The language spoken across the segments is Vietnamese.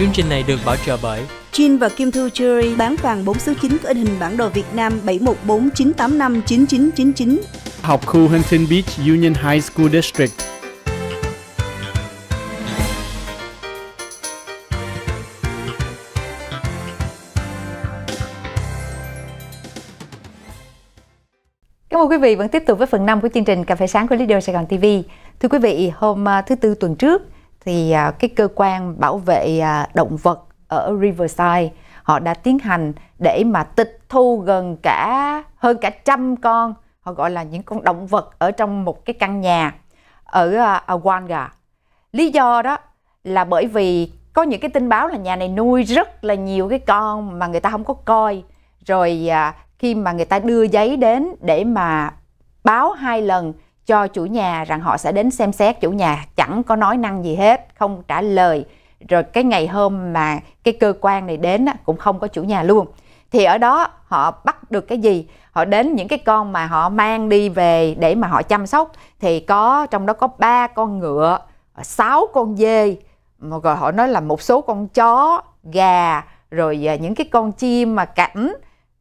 Chương trình này được bảo trợ bởi Jin và Kim Thư Jewelry bán vàng 4 số 9 có in hình bản đồ Việt Nam 7149859999. Học khu Huntington Beach Union High School District. Cảm ơn quý vị vẫn tiếp tục với phần 5 của chương trình Cà phê sáng của Lidio Sài Gòn TV. Thưa quý vị, hôm à, thứ Tư tuần trước, thì à, cái cơ quan bảo vệ à, động vật ở Riverside họ đã tiến hành để mà tịch thu gần cả hơn cả trăm con họ gọi là những con động vật ở trong một cái căn nhà ở à, Awanga. Lý do đó là bởi vì có những cái tin báo là nhà này nuôi rất là nhiều cái con mà người ta không có coi rồi khi mà người ta đưa giấy đến để mà báo hai lần cho chủ nhà rằng họ sẽ đến xem xét chủ nhà chẳng có nói năng gì hết không trả lời rồi cái ngày hôm mà cái cơ quan này đến cũng không có chủ nhà luôn thì ở đó họ bắt được cái gì họ đến những cái con mà họ mang đi về để mà họ chăm sóc thì có trong đó có ba con ngựa sáu con dê rồi họ nói là một số con chó gà rồi à, những cái con chim mà cảnh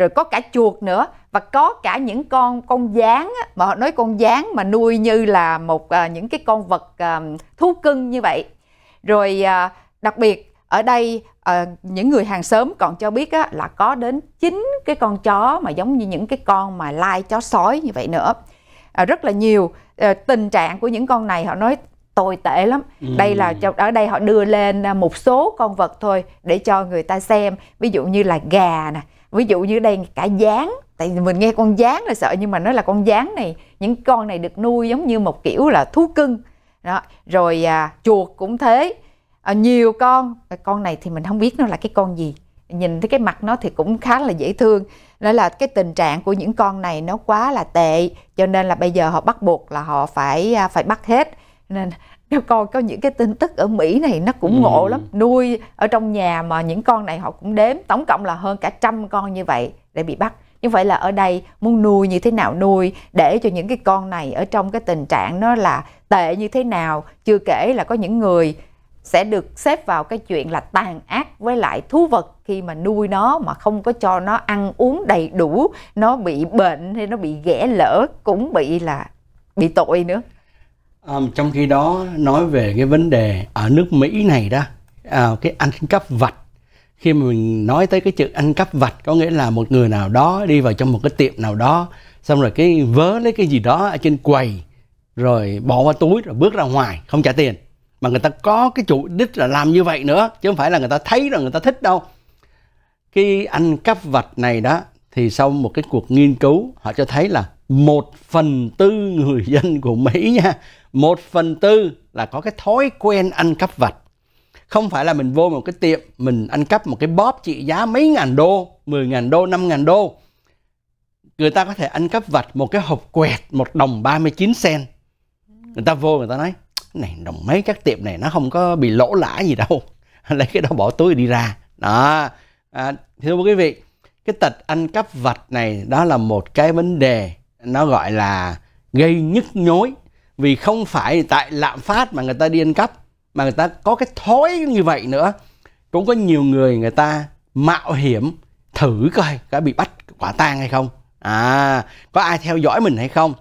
rồi có cả chuột nữa và có cả những con con gián mà họ nói con gián mà nuôi như là một à, những cái con vật à, thú cưng như vậy rồi à, đặc biệt ở đây à, những người hàng xóm còn cho biết á, là có đến chín cái con chó mà giống như những cái con mà lai chó sói như vậy nữa à, rất là nhiều à, tình trạng của những con này họ nói tồi tệ lắm ừ. đây là ở đây họ đưa lên à, một số con vật thôi để cho người ta xem ví dụ như là gà nè ví dụ như đây cả dáng tại mình nghe con dáng là sợ nhưng mà nó là con dáng này những con này được nuôi giống như một kiểu là thú cưng đó rồi à, chuột cũng thế à, nhiều con con này thì mình không biết nó là cái con gì nhìn thấy cái mặt nó thì cũng khá là dễ thương đó là cái tình trạng của những con này nó quá là tệ cho nên là bây giờ họ bắt buộc là họ phải à, phải bắt hết nên theo coi có những cái tin tức ở Mỹ này nó cũng ừ. ngộ lắm nuôi ở trong nhà mà những con này họ cũng đếm tổng cộng là hơn cả trăm con như vậy để bị bắt như vậy là ở đây muốn nuôi như thế nào nuôi để cho những cái con này ở trong cái tình trạng nó là tệ như thế nào chưa kể là có những người sẽ được xếp vào cái chuyện là tàn ác với lại thú vật khi mà nuôi nó mà không có cho nó ăn uống đầy đủ nó bị bệnh hay nó bị ghẻ lỡ cũng bị là bị tội nữa À, trong khi đó nói về cái vấn đề ở nước Mỹ này đó, à, cái ăn cắp vặt khi mà mình nói tới cái chữ ăn cắp vặt có nghĩa là một người nào đó đi vào trong một cái tiệm nào đó xong rồi cái vớ lấy cái gì đó ở trên quầy rồi bỏ vào túi rồi bước ra ngoài không trả tiền mà người ta có cái chủ đích là làm như vậy nữa chứ không phải là người ta thấy rồi người ta thích đâu cái ăn cắp vặt này đó thì sau một cái cuộc nghiên cứu họ cho thấy là một phần tư người dân của Mỹ nha một phần tư là có cái thói quen ăn cắp vặt. Không phải là mình vô một cái tiệm, mình ăn cắp một cái bóp trị giá mấy ngàn đô, 10 ngàn đô, 5 ngàn đô. Người ta có thể ăn cắp vặt một cái hộp quẹt, một đồng 39 sen. Người ta vô người ta nói, này đồng mấy các tiệm này nó không có bị lỗ lã gì đâu. Lấy cái đó bỏ túi đi ra. Đó. À, thưa quý vị, cái tật ăn cắp vặt này đó là một cái vấn đề nó gọi là gây nhức nhối vì không phải tại lạm phát mà người ta đi ăn cắp mà người ta có cái thói như vậy nữa cũng có nhiều người người ta mạo hiểm thử coi có bị bắt quả tang hay không à có ai theo dõi mình hay không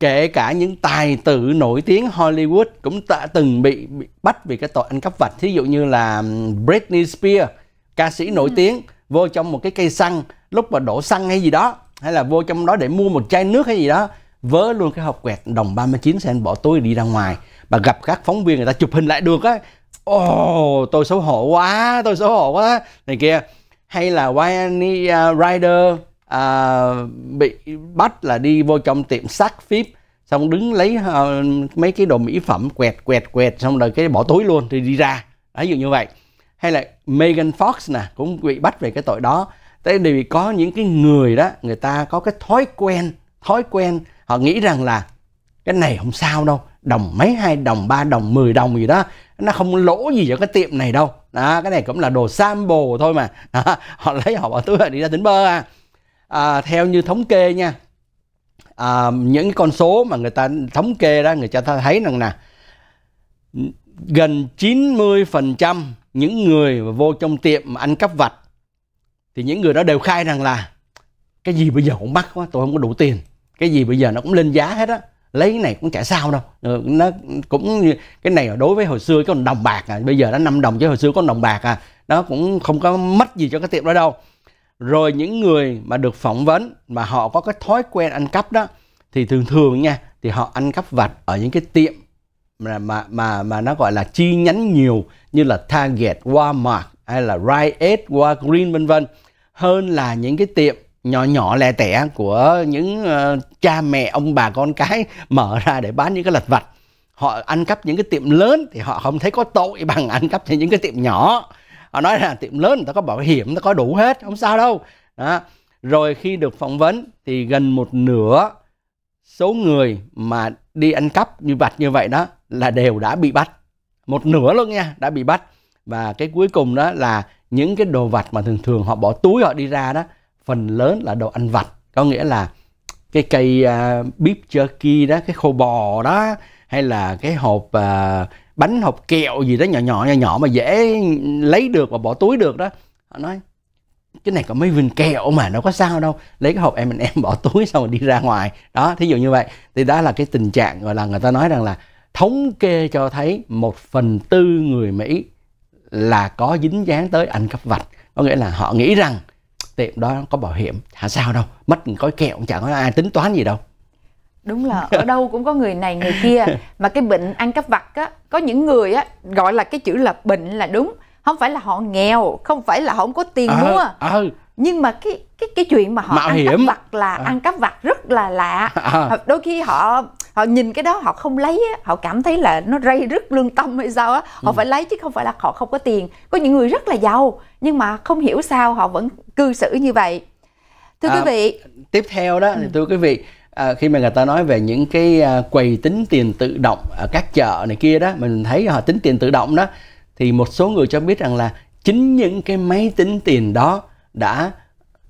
kể cả những tài tử nổi tiếng Hollywood cũng đã từng bị, bị bắt vì cái tội ăn cắp vặt thí dụ như là Britney Spears ca sĩ nổi ừ. tiếng vô trong một cái cây xăng lúc mà đổ xăng hay gì đó hay là vô trong đó để mua một chai nước hay gì đó vớ luôn cái hộp quẹt đồng 39 sen bỏ túi đi ra ngoài và gặp các phóng viên người ta chụp hình lại được á ồ oh, tôi xấu hổ quá tôi xấu hổ quá này kia hay là Wayne uh, Rider uh, bị bắt là đi vô trong tiệm sắt phíp xong đứng lấy uh, mấy cái đồ mỹ phẩm quẹt quẹt quẹt xong rồi cái bỏ túi luôn thì đi ra ví dụ như vậy hay là Megan Fox nè cũng bị bắt về cái tội đó tại vì có những cái người đó người ta có cái thói quen thói quen họ nghĩ rằng là cái này không sao đâu đồng mấy hai đồng ba đồng mười đồng gì đó nó không lỗ gì cho cái tiệm này đâu đó, cái này cũng là đồ sample thôi mà đó, họ lấy họ bỏ túi họ đi ra tính bơ à. à theo như thống kê nha à, những con số mà người ta thống kê đó người ta thấy rằng nè gần 90% những người mà vô trong tiệm mà ăn cắp vặt thì những người đó đều khai rằng là cái gì bây giờ cũng mắc quá tôi không có đủ tiền cái gì bây giờ nó cũng lên giá hết á lấy cái này cũng chả sao đâu ờ, nó cũng cái này đối với hồi xưa có đồng bạc à bây giờ nó 5 đồng chứ hồi xưa có đồng bạc à nó cũng không có mất gì cho cái tiệm đó đâu rồi những người mà được phỏng vấn mà họ có cái thói quen ăn cắp đó thì thường thường nha thì họ ăn cắp vặt ở những cái tiệm mà mà mà, mà nó gọi là chi nhánh nhiều như là Target, Walmart hay là Rite Aid, Walgreens vân vân hơn là những cái tiệm nhỏ nhỏ lẻ tẻ của những ờ, cha mẹ ông bà con cái mở ra để bán những cái lật vặt họ ăn cắp những cái tiệm lớn thì họ không thấy có tội bằng ăn cắp những cái tiệm nhỏ họ nói là tiệm lớn người ta có bảo hiểm người ta có đủ hết không sao đâu đó. rồi khi được phỏng vấn thì gần một nửa số người mà đi ăn cắp như vặt như vậy đó là đều đã bị bắt một nửa luôn nha đã bị bắt và cái cuối cùng đó là những cái đồ vặt mà thường thường họ bỏ túi họ đi ra đó phần lớn là đồ ăn vặt có nghĩa là cái cây uh, beef jerky đó cái khô bò đó hay là cái hộp uh, bánh hộp kẹo gì đó nhỏ nhỏ nhỏ nhỏ mà dễ lấy được và bỏ túi được đó họ nói cái này có mấy viên kẹo mà nó có sao đâu lấy cái hộp em mình em bỏ túi xong rồi đi ra ngoài đó thí dụ như vậy thì đó là cái tình trạng gọi là người ta nói rằng là thống kê cho thấy một phần tư người mỹ là có dính dáng tới ăn cắp vặt có nghĩa là họ nghĩ rằng tiệm đó có bảo hiểm hả sao đâu mất có kẹo chẳng có ai tính toán gì đâu đúng là ở đâu cũng có người này người kia mà cái bệnh ăn cắp vặt á có những người á gọi là cái chữ là bệnh là đúng không phải là họ nghèo không phải là họ không có tiền à, mua à. nhưng mà cái cái cái chuyện mà họ Mạo ăn hiểm. cắp vặt là à. ăn cắp vặt rất là lạ à. đôi khi họ họ nhìn cái đó họ không lấy á, họ cảm thấy là nó rây rứt lương tâm hay sao á họ ừ. phải lấy chứ không phải là họ không có tiền có những người rất là giàu nhưng mà không hiểu sao họ vẫn cư xử như vậy thưa à, quý vị tiếp theo đó thì ừ. thưa quý vị à, khi mà người ta nói về những cái à, quầy tính tiền tự động ở các chợ này kia đó mình thấy họ tính tiền tự động đó thì một số người cho biết rằng là chính những cái máy tính tiền đó đã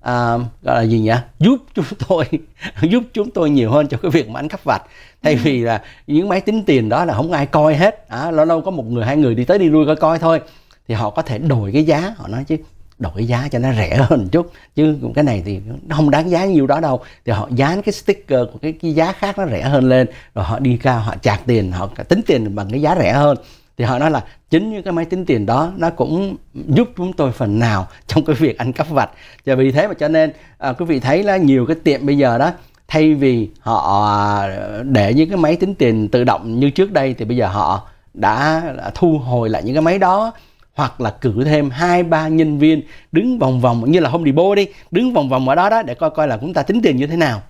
à, gọi là gì nhỉ giúp chúng tôi giúp chúng tôi nhiều hơn cho cái việc mà anh cấp vạch thay ừ. vì là những máy tính tiền đó là không ai coi hết à, lâu lâu có một người hai người đi tới đi lui coi coi thôi thì họ có thể đổi cái giá họ nói chứ đổi cái giá cho nó rẻ hơn chút chứ cái này thì nó không đáng giá nhiêu đó đâu thì họ dán cái sticker của cái, cái giá khác nó rẻ hơn lên rồi họ đi cao họ chạc tiền họ tính tiền bằng cái giá rẻ hơn thì họ nói là chính những cái máy tính tiền đó nó cũng giúp chúng tôi phần nào trong cái việc ăn cắp vặt và vì thế mà cho nên à, quý vị thấy là nhiều cái tiệm bây giờ đó thay vì họ à, để những cái máy tính tiền tự động như trước đây thì bây giờ họ đã thu hồi lại những cái máy đó hoặc là cử thêm hai ba nhân viên đứng vòng vòng như là Home Depot đi đứng vòng vòng ở đó đó để coi coi là chúng ta tính tiền như thế nào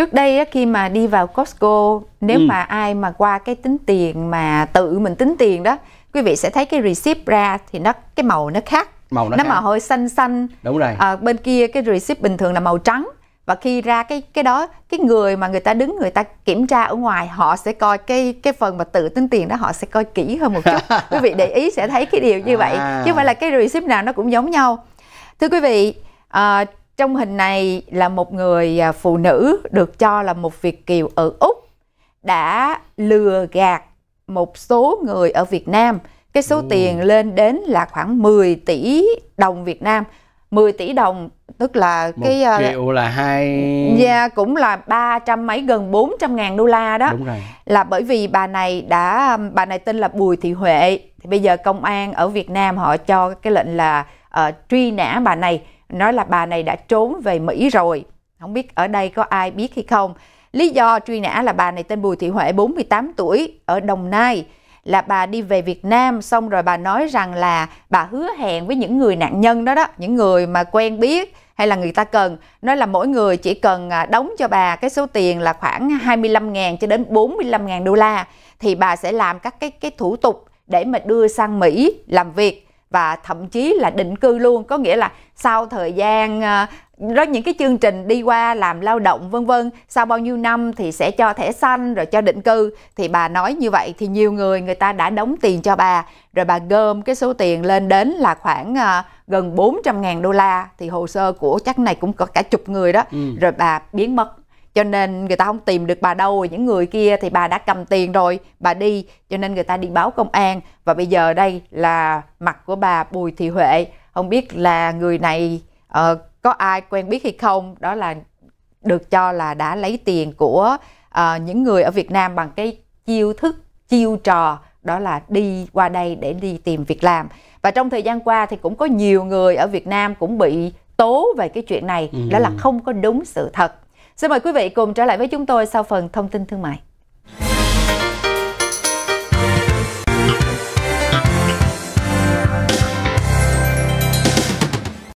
trước đây khi mà đi vào Costco nếu ừ. mà ai mà qua cái tính tiền mà tự mình tính tiền đó quý vị sẽ thấy cái receipt ra thì nó cái màu nó khác màu nó, nó khác. màu hơi xanh xanh đúng rồi à, bên kia cái receipt bình thường là màu trắng và khi ra cái cái đó cái người mà người ta đứng người ta kiểm tra ở ngoài họ sẽ coi cái cái phần mà tự tính tiền đó họ sẽ coi kỹ hơn một chút quý vị để ý sẽ thấy cái điều như vậy à. chứ không phải là cái receipt nào nó cũng giống nhau thưa quý vị à, trong hình này là một người à, phụ nữ được cho là một Việt kiều ở Úc đã lừa gạt một số người ở Việt Nam cái số ừ. tiền lên đến là khoảng 10 tỷ đồng Việt Nam 10 tỷ đồng tức là một cái à, triệu là hai yeah, dạ, cũng là ba trăm mấy gần 400 ngàn đô la đó Đúng rồi. là bởi vì bà này đã bà này tên là Bùi Thị Huệ thì bây giờ công an ở Việt Nam họ cho cái lệnh là uh, truy nã bà này nói là bà này đã trốn về Mỹ rồi. Không biết ở đây có ai biết hay không. Lý do truy nã là bà này tên Bùi Thị Huệ 48 tuổi ở Đồng Nai là bà đi về Việt Nam xong rồi bà nói rằng là bà hứa hẹn với những người nạn nhân đó đó, những người mà quen biết hay là người ta cần, nói là mỗi người chỉ cần à, đóng cho bà cái số tiền là khoảng 25.000 cho đến 45.000 đô la thì bà sẽ làm các cái cái thủ tục để mà đưa sang Mỹ làm việc và thậm chí là định cư luôn có nghĩa là sau thời gian ờ, đó những cái chương trình đi qua làm lao động vân vân sau bao nhiêu năm thì sẽ cho thẻ xanh rồi cho định cư thì bà nói như vậy thì nhiều người người ta đã đóng tiền cho bà rồi bà gom cái số tiền lên đến là khoảng ờ, gần 400 ngàn đô la thì hồ sơ của chắc này cũng có cả chục người đó ừ. rồi bà biến mất cho nên người ta không tìm được bà đâu rồi những người kia thì bà đã cầm tiền rồi bà đi cho nên người ta đi báo công an và bây giờ đây là mặt của bà Bùi Thị Huệ không biết là người này uh, có ai quen biết hay không đó là được cho là đã lấy tiền của uh, những người ở Việt Nam bằng cái chiêu thức chiêu trò đó là đi qua đây để đi tìm việc làm và trong thời gian qua thì cũng có nhiều người ở Việt Nam cũng bị tố về cái chuyện này ừ. đó là ừ. không có đúng sự thật Xin mời quý vị cùng trở lại với chúng tôi sau phần thông tin thương mại.